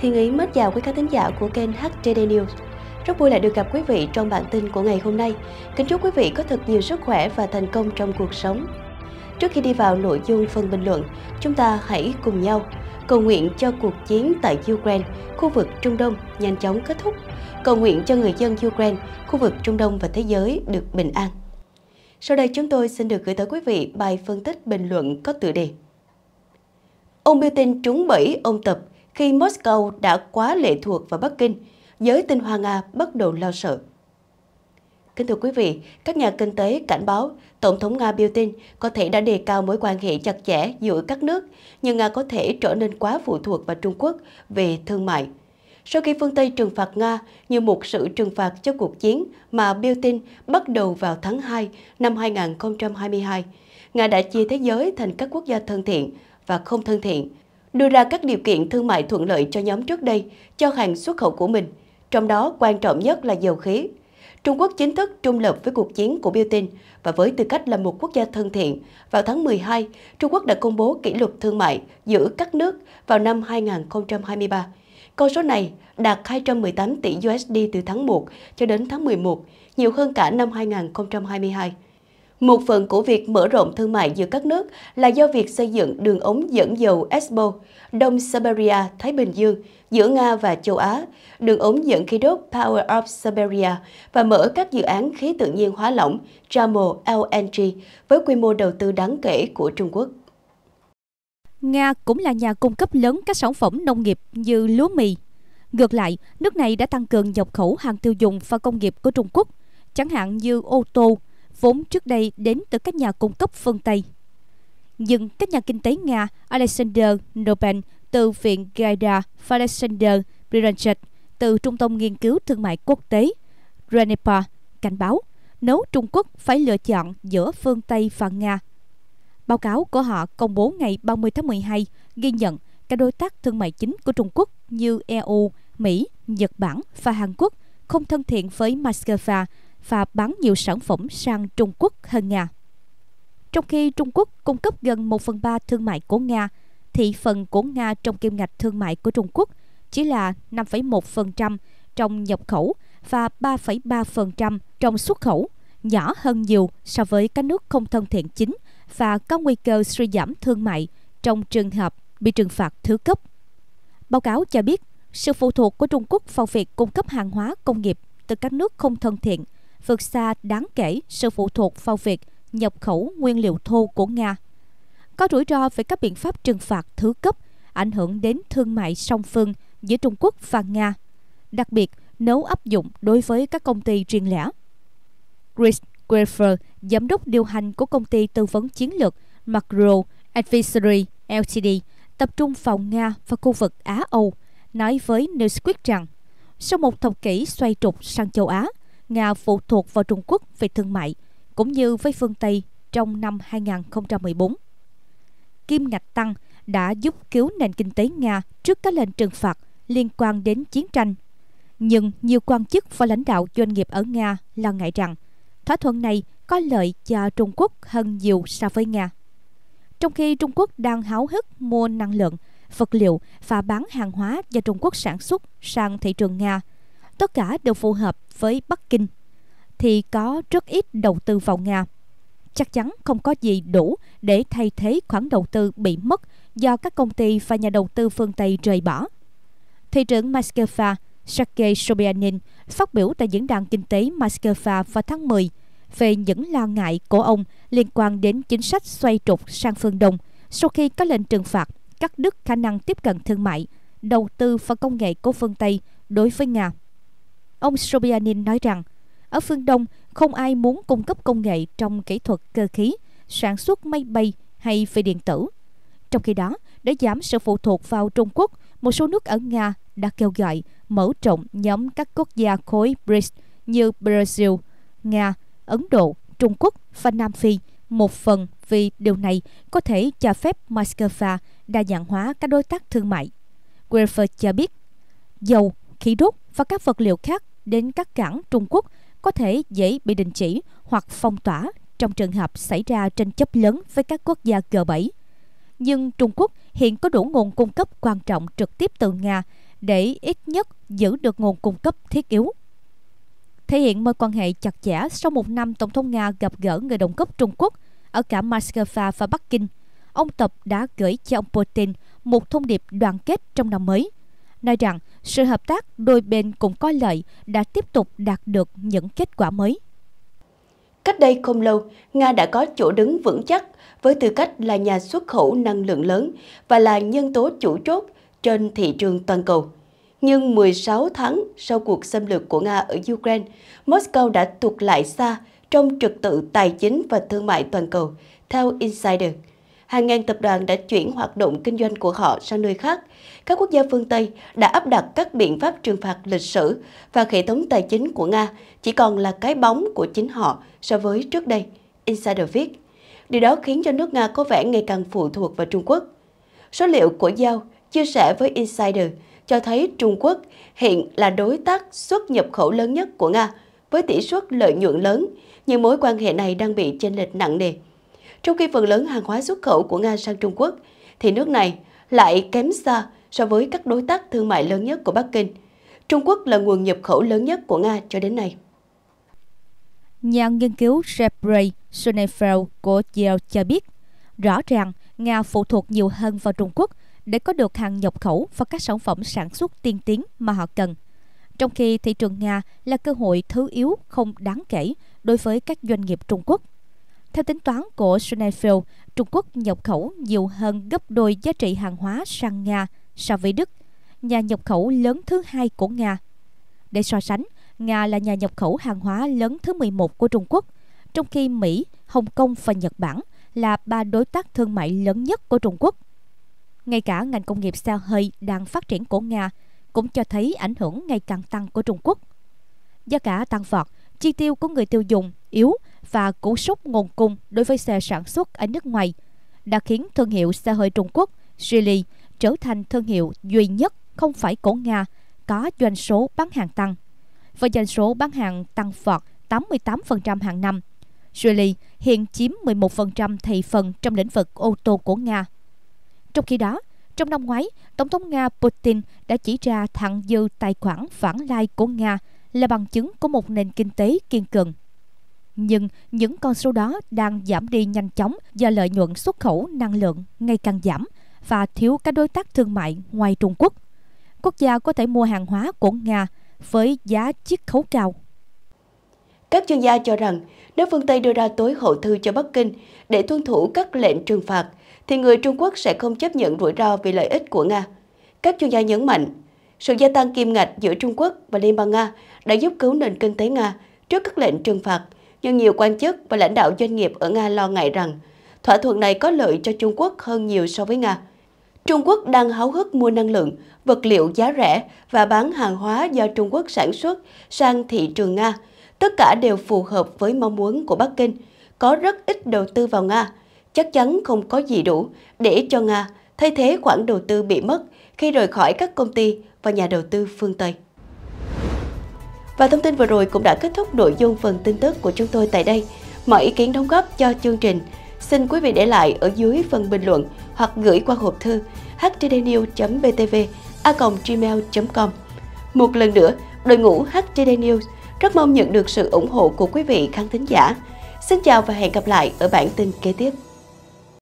Thiên Ý mến chào quý khán thính giả của kênh HTD News. Rất vui lại được gặp quý vị trong bản tin của ngày hôm nay. Kính chúc quý vị có thật nhiều sức khỏe và thành công trong cuộc sống. Trước khi đi vào nội dung phần bình luận, chúng ta hãy cùng nhau cầu nguyện cho cuộc chiến tại Ukraine, khu vực Trung Đông nhanh chóng kết thúc, cầu nguyện cho người dân Ukraine, khu vực Trung Đông và thế giới được bình an. Sau đây chúng tôi xin được gửi tới quý vị bài phân tích bình luận có tựa đề Ông Putin trúng bẫy ông Tập khi Moscow đã quá lệ thuộc vào Bắc Kinh, giới tinh hoa Nga bắt đầu lo sợ. Kính thưa quý vị, các nhà kinh tế cảnh báo Tổng thống Nga Putin có thể đã đề cao mối quan hệ chặt chẽ giữa các nước, nhưng Nga có thể trở nên quá phụ thuộc vào Trung Quốc về thương mại. Sau khi phương Tây trừng phạt Nga như một sự trừng phạt cho cuộc chiến mà Putin bắt đầu vào tháng 2 năm 2022, Nga đã chia thế giới thành các quốc gia thân thiện và không thân thiện – đưa ra các điều kiện thương mại thuận lợi cho nhóm trước đây cho hàng xuất khẩu của mình, trong đó quan trọng nhất là dầu khí. Trung Quốc chính thức trung lập với cuộc chiến của Putin và với tư cách là một quốc gia thân thiện, vào tháng 12, Trung Quốc đã công bố kỷ lục thương mại giữa các nước vào năm 2023. Con số này đạt 218 tỷ USD từ tháng 1 cho đến tháng 11, nhiều hơn cả năm 2022. Một phần của việc mở rộng thương mại giữa các nước là do việc xây dựng đường ống dẫn dầu ESPO, Đông Siberia, Thái Bình Dương, giữa Nga và châu Á, đường ống dẫn khí đốt Power of Siberia và mở các dự án khí tự nhiên hóa lỏng JAMO LNG với quy mô đầu tư đáng kể của Trung Quốc. Nga cũng là nhà cung cấp lớn các sản phẩm nông nghiệp như lúa mì. Ngược lại, nước này đã tăng cường nhập khẩu hàng tiêu dùng và công nghiệp của Trung Quốc, chẳng hạn như ô tô, vốn trước đây đến từ các nhà cung cấp phương Tây. Nhưng các nhà kinh tế Nga Alexander Nobel từ Viện Gaida Alexander Briranchek từ Trung tâm Nghiên cứu Thương mại Quốc tế Renepa cảnh báo nếu Trung Quốc phải lựa chọn giữa phương Tây và Nga. Báo cáo của họ công bố ngày 30 tháng 12 ghi nhận các đối tác thương mại chính của Trung Quốc như EU, Mỹ, Nhật Bản và Hàn Quốc không thân thiện với Moscow và bán nhiều sản phẩm sang Trung Quốc hơn Nga. Trong khi Trung Quốc cung cấp gần 1 phần 3 thương mại của Nga, thì phần của Nga trong kim ngạch thương mại của Trung Quốc chỉ là 5,1% trong nhập khẩu và 3,3% trong xuất khẩu, nhỏ hơn nhiều so với các nước không thân thiện chính và có nguy cơ suy giảm thương mại trong trường hợp bị trừng phạt thứ cấp. Báo cáo cho biết, sự phụ thuộc của Trung Quốc vào việc cung cấp hàng hóa công nghiệp từ các nước không thân thiện – vượt xa đáng kể sự phụ thuộc vào việc nhập khẩu nguyên liệu thô của Nga. Có rủi ro về các biện pháp trừng phạt thứ cấp ảnh hưởng đến thương mại song phương giữa Trung Quốc và Nga, đặc biệt nếu áp dụng đối với các công ty riêng lẻ. Chris Guelfer, giám đốc điều hành của công ty tư vấn chiến lược Macro Advisory Ltd, tập trung vào Nga và khu vực Á-Âu, nói với Newsweek rằng sau một thập kỷ xoay trục sang châu Á, Nga phụ thuộc vào Trung Quốc về thương mại, cũng như với phương Tây trong năm 2014. Kim ngạch tăng đã giúp cứu nền kinh tế Nga trước các lệnh trừng phạt liên quan đến chiến tranh. Nhưng nhiều quan chức và lãnh đạo doanh nghiệp ở Nga lo ngại rằng thỏa thuận này có lợi cho Trung Quốc hơn nhiều so với Nga. Trong khi Trung Quốc đang háo hức mua năng lượng, vật liệu và bán hàng hóa do Trung Quốc sản xuất sang thị trường Nga – tất cả đều phù hợp với Bắc Kinh, thì có rất ít đầu tư vào Nga. Chắc chắn không có gì đủ để thay thế khoản đầu tư bị mất do các công ty và nhà đầu tư phương Tây rời bỏ. Thị trưởng Moscow Sergei Sobyanin phát biểu tại diễn đàn kinh tế Moscow vào tháng 10 về những lo ngại của ông liên quan đến chính sách xoay trục sang phương Đông sau khi có lệnh trừng phạt cắt đứt khả năng tiếp cận thương mại, đầu tư và công nghệ của phương Tây đối với Nga. Ông Sobyanin nói rằng, ở phương Đông không ai muốn cung cấp công nghệ trong kỹ thuật cơ khí, sản xuất máy bay hay về điện tử. Trong khi đó, để giảm sự phụ thuộc vào Trung Quốc, một số nước ở Nga đã kêu gọi mở rộng nhóm các quốc gia khối BRICS như Brazil, Nga, Ấn Độ, Trung Quốc và Nam Phi, một phần vì điều này có thể cho phép Moscow đa dạng hóa các đối tác thương mại. Guelpher cho biết, dầu, khí đốt và các vật liệu khác đến các cảng Trung Quốc có thể dễ bị đình chỉ hoặc phong tỏa trong trường hợp xảy ra tranh chấp lớn với các quốc gia G7. Nhưng Trung Quốc hiện có đủ nguồn cung cấp quan trọng trực tiếp từ Nga để ít nhất giữ được nguồn cung cấp thiết yếu. Thể hiện mối quan hệ chặt chẽ sau một năm Tổng thống Nga gặp gỡ người đồng cấp Trung Quốc ở cả Moscow và Bắc Kinh, ông Tập đã gửi cho ông Putin một thông điệp đoàn kết trong năm mới, nói rằng sự hợp tác đôi bên cùng có lợi đã tiếp tục đạt được những kết quả mới. Cách đây không lâu, Nga đã có chỗ đứng vững chắc với tư cách là nhà xuất khẩu năng lượng lớn và là nhân tố chủ chốt trên thị trường toàn cầu. Nhưng 16 tháng sau cuộc xâm lược của Nga ở Ukraine, Moscow đã tụt lại xa trong trật tự tài chính và thương mại toàn cầu, theo Insider – hàng ngàn tập đoàn đã chuyển hoạt động kinh doanh của họ sang nơi khác. Các quốc gia phương Tây đã áp đặt các biện pháp trừng phạt lịch sử và hệ thống tài chính của Nga chỉ còn là cái bóng của chính họ so với trước đây, Insider viết. Điều đó khiến cho nước Nga có vẻ ngày càng phụ thuộc vào Trung Quốc. Số liệu của Giao chia sẻ với Insider cho thấy Trung Quốc hiện là đối tác xuất nhập khẩu lớn nhất của Nga với tỷ suất lợi nhuận lớn, nhưng mối quan hệ này đang bị chênh lệch nặng nề trong khi phần lớn hàng hóa xuất khẩu của Nga sang Trung Quốc, thì nước này lại kém xa so với các đối tác thương mại lớn nhất của Bắc Kinh. Trung Quốc là nguồn nhập khẩu lớn nhất của Nga cho đến nay. Nhà nghiên cứu Jeffrey Sonnenfeld của Yale cho biết, rõ ràng Nga phụ thuộc nhiều hơn vào Trung Quốc để có được hàng nhập khẩu và các sản phẩm sản xuất tiên tiến mà họ cần. Trong khi thị trường Nga là cơ hội thứ yếu không đáng kể đối với các doanh nghiệp Trung Quốc. Theo tính toán của Schneidfield, Trung Quốc nhập khẩu nhiều hơn gấp đôi giá trị hàng hóa sang Nga so với Đức, nhà nhập khẩu lớn thứ hai của Nga. Để so sánh, Nga là nhà nhập khẩu hàng hóa lớn thứ 11 của Trung Quốc, trong khi Mỹ, Hồng Kông và Nhật Bản là ba đối tác thương mại lớn nhất của Trung Quốc. Ngay cả ngành công nghiệp xe hơi đang phát triển của Nga cũng cho thấy ảnh hưởng ngày càng tăng của Trung Quốc. Giá cả tăng vọt chi tiêu của người tiêu dùng yếu và cú sốc nguồn cung đối với xe sản xuất ở nước ngoài đã khiến thương hiệu xe hơi Trung Quốc Geely trở thành thương hiệu duy nhất không phải của Nga có doanh số bán hàng tăng. và doanh số bán hàng tăng vọt 88% hàng năm, Geely hiện chiếm 11% thị phần trong lĩnh vực ô tô của Nga. Trong khi đó, trong năm ngoái, Tổng thống Nga Putin đã chỉ ra thặng dư tài khoản phản lai của Nga – là bằng chứng của một nền kinh tế kiên cường. Nhưng những con số đó đang giảm đi nhanh chóng do lợi nhuận xuất khẩu năng lượng ngày càng giảm và thiếu các đối tác thương mại ngoài Trung Quốc. Quốc gia có thể mua hàng hóa của Nga với giá chiết khấu cao. Các chuyên gia cho rằng, nếu phương Tây đưa ra tối hậu thư cho Bắc Kinh để tuân thủ các lệnh trừng phạt, thì người Trung Quốc sẽ không chấp nhận rủi ro vì lợi ích của Nga. Các chuyên gia nhấn mạnh, sự gia tăng kim ngạch giữa Trung Quốc và Liên bang Nga đã giúp cứu nền kinh tế Nga trước các lệnh trừng phạt, nhưng nhiều quan chức và lãnh đạo doanh nghiệp ở Nga lo ngại rằng thỏa thuận này có lợi cho Trung Quốc hơn nhiều so với Nga. Trung Quốc đang háo hức mua năng lượng, vật liệu giá rẻ và bán hàng hóa do Trung Quốc sản xuất sang thị trường Nga. Tất cả đều phù hợp với mong muốn của Bắc Kinh. Có rất ít đầu tư vào Nga, chắc chắn không có gì đủ để cho Nga thay thế khoản đầu tư bị mất khi rời khỏi các công ty và nhà đầu tư phương Tây. Và thông tin vừa rồi cũng đã kết thúc nội dung phần tin tức của chúng tôi tại đây. Mọi ý kiến đóng góp cho chương trình xin quý vị để lại ở dưới phần bình luận hoặc gửi qua hộp thư htdnews btv a.gmail.com Một lần nữa, đội ngũ HTD News rất mong nhận được sự ủng hộ của quý vị khán thính giả. Xin chào và hẹn gặp lại ở bản tin kế tiếp.